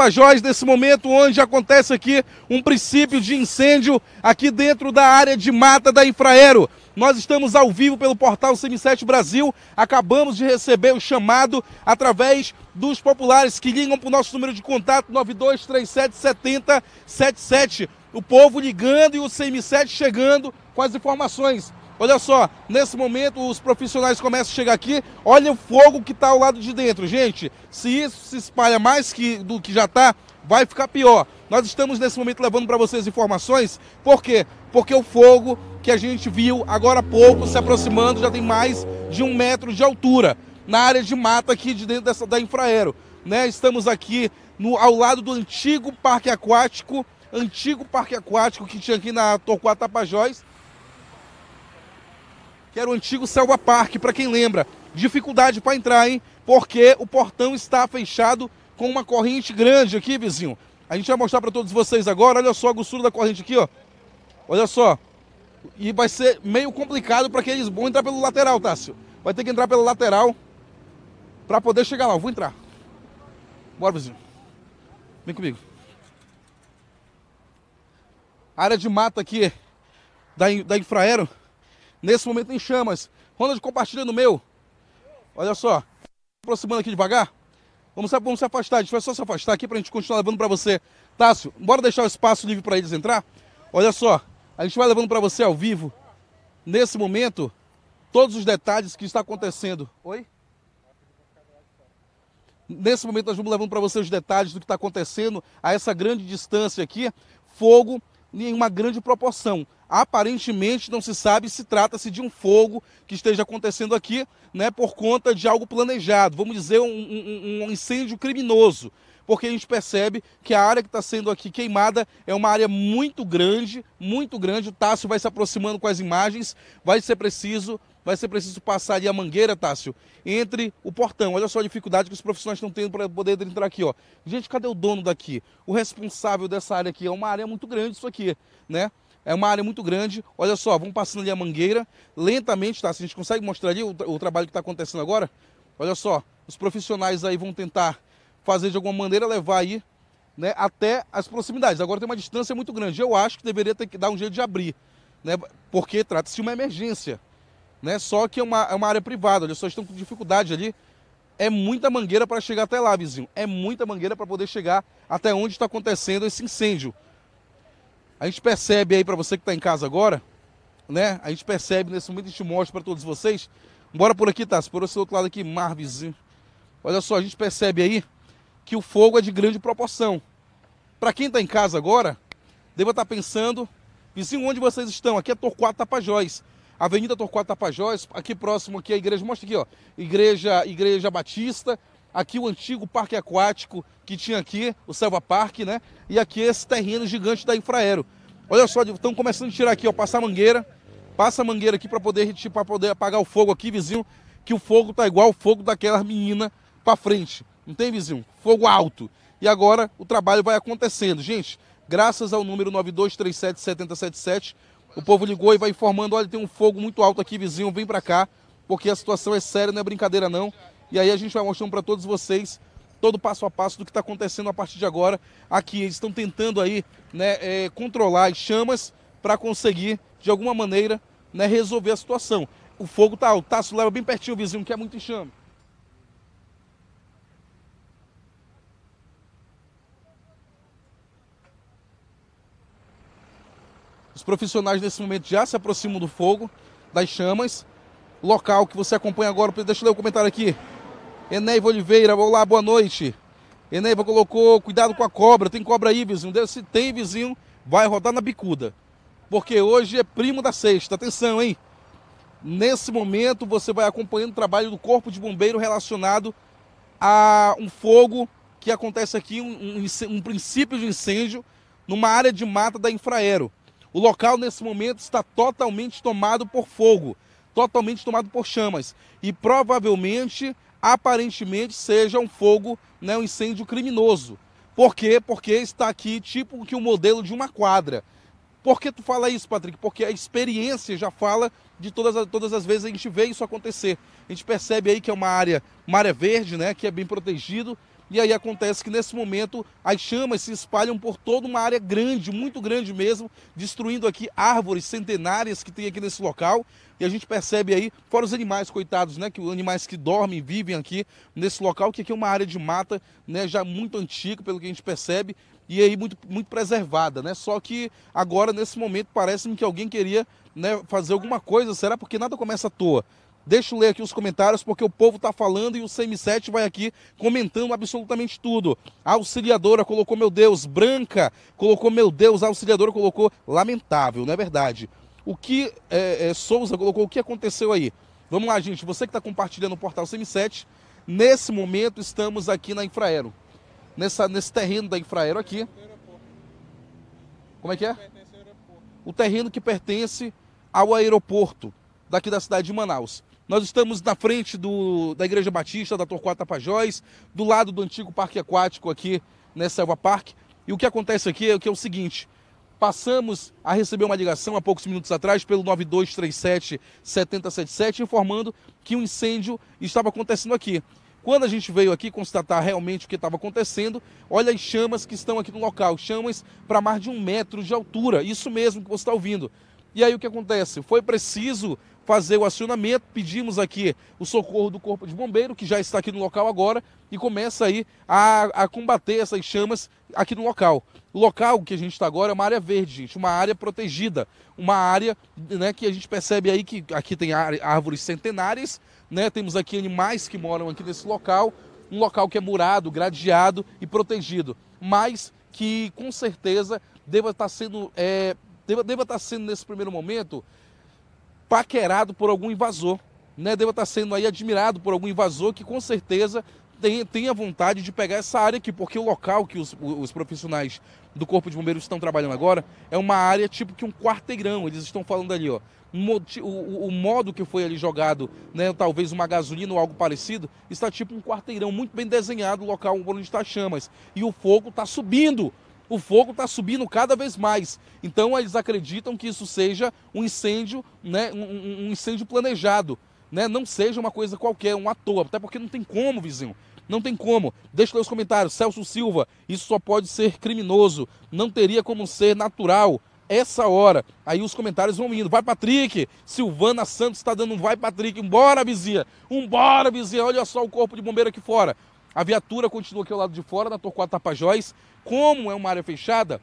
Tapajós, nesse momento onde acontece aqui um princípio de incêndio aqui dentro da área de mata da Infraero. Nós estamos ao vivo pelo portal CM7 Brasil. Acabamos de receber o chamado através dos populares que ligam para o nosso número de contato 92377077. O povo ligando e o CM7 chegando com as informações. Olha só, nesse momento os profissionais começam a chegar aqui. Olha o fogo que está ao lado de dentro, gente. Se isso se espalha mais que, do que já está, vai ficar pior. Nós estamos nesse momento levando para vocês informações. Por quê? Porque o fogo que a gente viu agora há pouco se aproximando já tem mais de um metro de altura na área de mata aqui de dentro dessa da Infraero. Né? Estamos aqui no, ao lado do antigo parque aquático, antigo parque aquático que tinha aqui na Torquato Tapajós que era o antigo Selva Park, para quem lembra. Dificuldade para entrar, hein? Porque o portão está fechado com uma corrente grande aqui, vizinho. A gente vai mostrar para todos vocês agora. Olha só a grossura da corrente aqui, ó. Olha só. E vai ser meio complicado para aqueles eles entrar pelo lateral, Tássio. Vai ter que entrar pela lateral para poder chegar lá. Eu vou entrar. Bora, vizinho. Vem comigo. área de mata aqui da, da Infraero nesse momento em chamas. Ronald compartilhando o meu. Olha só. Aproximando aqui devagar. Vamos, vamos se afastar, a gente vai só se afastar aqui para a gente continuar levando para você. Tássio, bora deixar o espaço livre para eles entrar? Olha só, a gente vai levando para você ao vivo, nesse momento, todos os detalhes que está acontecendo. Oi? Nesse momento nós vamos levando para você os detalhes do que está acontecendo a essa grande distância aqui. Fogo em uma grande proporção. Aparentemente não se sabe se trata-se de um fogo que esteja acontecendo aqui, né, por conta de algo planejado, vamos dizer um, um, um incêndio criminoso, porque a gente percebe que a área que está sendo aqui queimada é uma área muito grande, muito grande. O Tássio vai se aproximando com as imagens, vai ser preciso vai ser preciso passar ali a mangueira, Tássio, entre o portão. Olha só a dificuldade que os profissionais estão tendo para poder entrar aqui, ó. Gente, cadê o dono daqui? O responsável dessa área aqui? É uma área muito grande isso aqui, né? É uma área muito grande. Olha só, vamos passando ali a mangueira. Lentamente, Tássio, a gente consegue mostrar ali o, tra o trabalho que está acontecendo agora? Olha só, os profissionais aí vão tentar fazer de alguma maneira, levar aí né, até as proximidades. Agora tem uma distância muito grande. Eu acho que deveria ter que dar um jeito de abrir, né, porque trata-se de uma emergência. Né, só que é uma, é uma área privada, eles só estão com dificuldade ali. É muita mangueira para chegar até lá, vizinho. É muita mangueira para poder chegar até onde está acontecendo esse incêndio. A gente percebe aí para você que está em casa agora, né? A gente percebe nesse momento, a gente mostra para todos vocês. Bora por aqui, tá? Por esse outro lado aqui, mar, vizinho. Olha só, a gente percebe aí que o fogo é de grande proporção. Para quem está em casa agora, deve estar tá pensando, vizinho, onde vocês estão? Aqui é Torquato Tapajós. Avenida Torquato Tapajós, aqui próximo aqui é a igreja, mostra aqui, ó, igreja, igreja Batista, aqui o antigo parque aquático que tinha aqui, o Selva Parque, né? E aqui esse terreno gigante da Infraero. Olha só, estão começando a tirar aqui, ó, passar a mangueira, passa a mangueira aqui para poder para tipo, poder apagar o fogo aqui, vizinho, que o fogo tá igual o fogo daquela menina para frente. Não tem, vizinho? Fogo alto. E agora o trabalho vai acontecendo. Gente, graças ao número 92377077, o povo ligou e vai informando, olha, tem um fogo muito alto aqui, vizinho, vem para cá, porque a situação é séria, não é brincadeira não. E aí a gente vai mostrando para todos vocês todo o passo a passo do que está acontecendo a partir de agora aqui. Eles estão tentando aí né, é, controlar as chamas para conseguir, de alguma maneira, né, resolver a situação. O fogo tá alto, tá? leva bem pertinho o vizinho, que é muito chama. Os profissionais nesse momento já se aproximam do fogo, das chamas. Local que você acompanha agora, deixa eu ler o um comentário aqui. Eneiva Oliveira, olá, boa noite. Eneiva colocou, cuidado com a cobra, tem cobra aí, vizinho. Se tem vizinho, vai rodar na bicuda. Porque hoje é primo da sexta, atenção, hein? Nesse momento você vai acompanhando o trabalho do Corpo de Bombeiro relacionado a um fogo que acontece aqui, um, um, um princípio de incêndio, numa área de mata da Infraero. O local nesse momento está totalmente tomado por fogo, totalmente tomado por chamas e provavelmente, aparentemente, seja um fogo, né, um incêndio criminoso. Por quê? Porque está aqui tipo que o um modelo de uma quadra. Por que tu fala isso, Patrick? Porque a experiência já fala de todas, as, todas as vezes a gente vê isso acontecer. A gente percebe aí que é uma área, uma área verde, né, que é bem protegido, e aí acontece que nesse momento as chamas se espalham por toda uma área grande, muito grande mesmo, destruindo aqui árvores centenárias que tem aqui nesse local. E a gente percebe aí, fora os animais, coitados, né? Que animais que dormem, vivem aqui nesse local, que aqui é uma área de mata, né? Já muito antiga, pelo que a gente percebe, e aí muito, muito preservada, né? Só que agora, nesse momento, parece-me que alguém queria né, fazer alguma coisa, será? Porque nada começa à toa. Deixa eu ler aqui os comentários, porque o povo está falando e o CM7 vai aqui comentando absolutamente tudo. A auxiliadora colocou, meu Deus, branca, colocou, meu Deus, a auxiliadora colocou, lamentável, não é verdade? O que é, é, Souza colocou, o que aconteceu aí? Vamos lá, gente, você que está compartilhando o portal CM7, nesse momento estamos aqui na Infraero, nessa, nesse terreno da Infraero aqui. Como é que é? O terreno que pertence ao aeroporto daqui da cidade de Manaus. Nós estamos na frente do, da Igreja Batista, da Torquato Tapajós, do lado do antigo parque aquático aqui, nessa Selva Park. E o que acontece aqui é, que é o seguinte, passamos a receber uma ligação há poucos minutos atrás pelo 9237-7077 informando que um incêndio estava acontecendo aqui. Quando a gente veio aqui constatar realmente o que estava acontecendo, olha as chamas que estão aqui no local, chamas para mais de um metro de altura, isso mesmo que você está ouvindo. E aí o que acontece? Foi preciso fazer o acionamento. Pedimos aqui o socorro do Corpo de Bombeiro, que já está aqui no local agora, e começa aí a, a combater essas chamas aqui no local. O local que a gente está agora é uma área verde, gente, uma área protegida, uma área né, que a gente percebe aí que aqui tem árvores centenárias, né, temos aqui animais que moram aqui nesse local, um local que é murado, gradeado e protegido, mas que com certeza deva estar tá sendo, é, deva, deva estar tá sendo nesse primeiro momento paquerado por algum invasor, né? Deva estar tá sendo aí admirado por algum invasor que com certeza tem, tenha vontade de pegar essa área aqui, porque o local que os, os profissionais do Corpo de Bombeiros estão trabalhando agora é uma área tipo que um quarteirão, eles estão falando ali, ó. O, o, o, modo que foi ali jogado, né, talvez uma gasolina ou algo parecido, está tipo um quarteirão muito bem desenhado, o local onde está chamas. E o fogo está subindo o fogo está subindo cada vez mais. Então eles acreditam que isso seja um incêndio, né, um, um incêndio planejado. Né? Não seja uma coisa qualquer, um à toa, até porque não tem como, vizinho. Não tem como. Deixa os comentários. Celso Silva, isso só pode ser criminoso. Não teria como ser natural essa hora. Aí os comentários vão indo. Vai, Patrick! Silvana Santos está dando um vai, Patrick. Bora, vizinha! Bora, vizinha! Olha só o corpo de bombeiro aqui fora. A viatura continua aqui ao lado de fora, na Torquato Tapajós. Como é uma área fechada,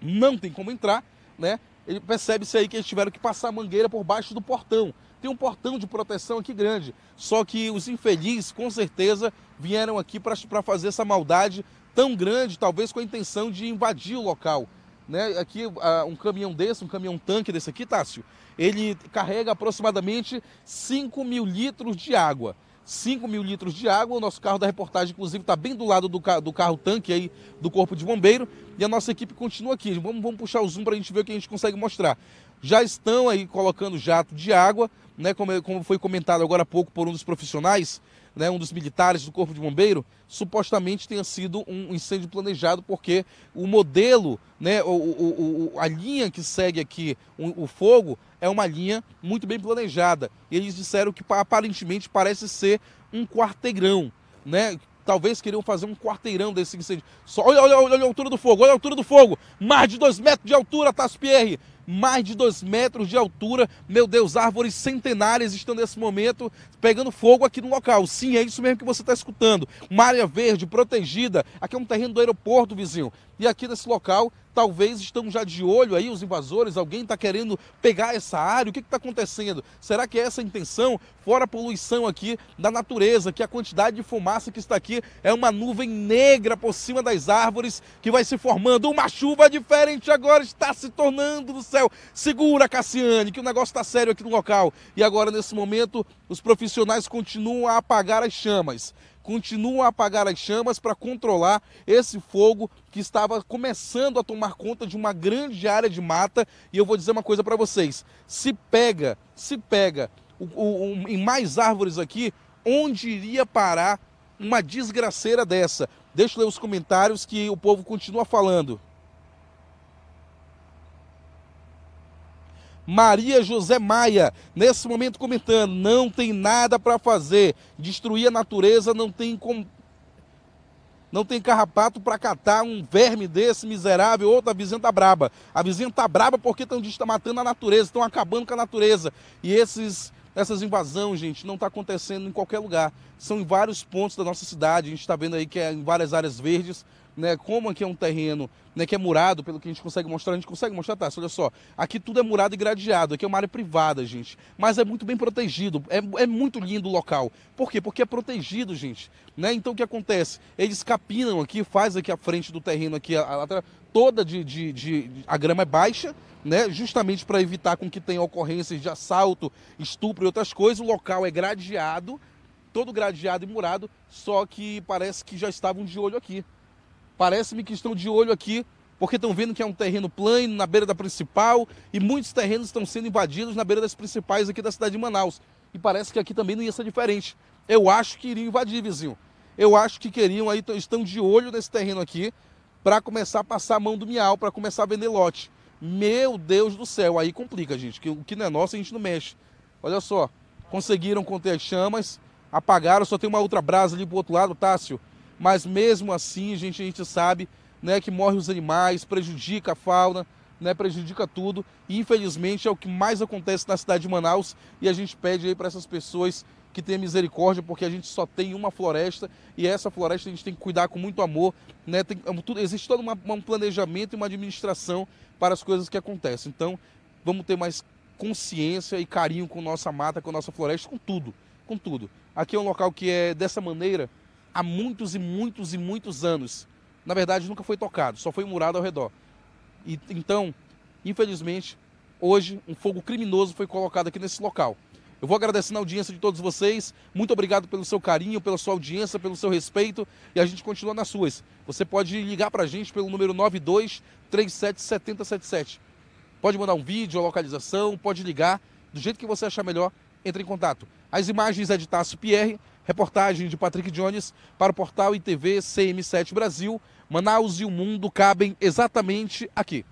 não tem como entrar, né? Ele percebe-se aí que eles tiveram que passar a mangueira por baixo do portão. Tem um portão de proteção aqui grande. Só que os infelizes, com certeza, vieram aqui para fazer essa maldade tão grande, talvez com a intenção de invadir o local. Né? Aqui, ah, um caminhão desse, um caminhão tanque desse aqui, Tássio, ele carrega aproximadamente 5 mil litros de água. 5 mil litros de água. O nosso carro da reportagem, inclusive, está bem do lado do, do carro tanque aí do Corpo de Bombeiro. E a nossa equipe continua aqui. Vamos, vamos puxar o zoom para a gente ver o que a gente consegue mostrar já estão aí colocando jato de água, né, como, como foi comentado agora há pouco por um dos profissionais, né, um dos militares do Corpo de Bombeiro, supostamente tenha sido um incêndio planejado, porque o modelo, né, o, o, o a linha que segue aqui o, o, fogo, é uma linha muito bem planejada. E eles disseram que aparentemente parece ser um quarteirão, né, Talvez queriam fazer um quarteirão desse incêndio. Só, olha, olha, olha a altura do fogo, olha a altura do fogo. Mais de 2 metros de altura, Taspierre. Mais de 2 metros de altura. Meu Deus, árvores centenárias estão nesse momento pegando fogo aqui no local. Sim, é isso mesmo que você está escutando. Uma área verde, protegida. Aqui é um terreno do aeroporto, vizinho. E aqui nesse local Talvez estão já de olho aí os invasores, alguém está querendo pegar essa área, o que está acontecendo? Será que é essa a intenção? Fora a poluição aqui da natureza, que a quantidade de fumaça que está aqui é uma nuvem negra por cima das árvores que vai se formando. Uma chuva diferente agora está se tornando do céu. Segura, Cassiane, que o negócio está sério aqui no local. E agora, nesse momento, os profissionais continuam a apagar as chamas continuam a apagar as chamas para controlar esse fogo que estava começando a tomar conta de uma grande área de mata. E eu vou dizer uma coisa para vocês: se pega, se pega o, o, em mais árvores aqui, onde iria parar uma desgraceira dessa? Deixa eu ler os comentários que o povo continua falando. Maria José Maia, nesse momento comentando: não tem nada para fazer, destruir a natureza não tem Não tem carrapato para catar um verme desse miserável. Outra vizinha tá braba. A vizinha tá braba porque estão tá matando a natureza, estão acabando com a natureza. E esses essas invasões, gente, não está acontecendo em qualquer lugar. São em vários pontos da nossa cidade. A gente está vendo aí que é em várias áreas verdes, né? Como aqui é um terreno né, que é murado, pelo que a gente consegue mostrar, a gente consegue mostrar, tá? Olha só, aqui tudo é murado e gradeado, aqui é uma área privada, gente. Mas é muito bem protegido, é, é muito lindo o local. Por quê? Porque é protegido, gente. Né? Então o que acontece? Eles capinam aqui, faz aqui a frente do terreno aqui, a, lateral, toda de, de, de. A grama é baixa, né, justamente para evitar com que tenha ocorrências de assalto, estupro e outras coisas. O local é gradeado, todo gradeado e murado, só que parece que já estavam de olho aqui. Parece-me que estão de olho aqui, porque estão vendo que é um terreno plano na beira da principal e muitos terrenos estão sendo invadidos na beira das principais aqui da cidade de Manaus. E parece que aqui também não ia ser diferente. Eu acho que iriam invadir, vizinho. Eu acho que queriam aí, estão de olho nesse terreno aqui para começar a passar a mão do miau, para começar a vender lote. Meu Deus do céu, aí complica, gente, que o que não é nosso a gente não mexe. Olha só, conseguiram conter as chamas, apagaram, só tem uma outra brasa ali pro outro lado, Tássio mas mesmo assim a gente, a gente sabe né, que morre os animais, prejudica a fauna, né, prejudica tudo. E infelizmente é o que mais acontece na cidade de Manaus e a gente pede aí para essas pessoas que tenham misericórdia, porque a gente só tem uma floresta e essa floresta a gente tem que cuidar com muito amor. Né, tem, é tudo, existe todo uma, um planejamento e uma administração para as coisas que acontecem. Então vamos ter mais consciência e carinho com nossa mata, com nossa floresta, com tudo, com tudo. Aqui é um local que é dessa maneira há muitos e muitos e muitos anos. Na verdade, nunca foi tocado, só foi murado ao redor. E, então, infelizmente, hoje um fogo criminoso foi colocado aqui nesse local. Eu vou agradecendo a audiência de todos vocês. Muito obrigado pelo seu carinho, pela sua audiência, pelo seu respeito. E a gente continua nas suas. Você pode ligar para a gente pelo número 92377077. Pode mandar um vídeo, a localização, pode ligar. Do jeito que você achar melhor, entre em contato. As imagens é de Tasso Pierre. Reportagem de Patrick Jones para o portal ITV CM7 Brasil. Manaus e o mundo cabem exatamente aqui.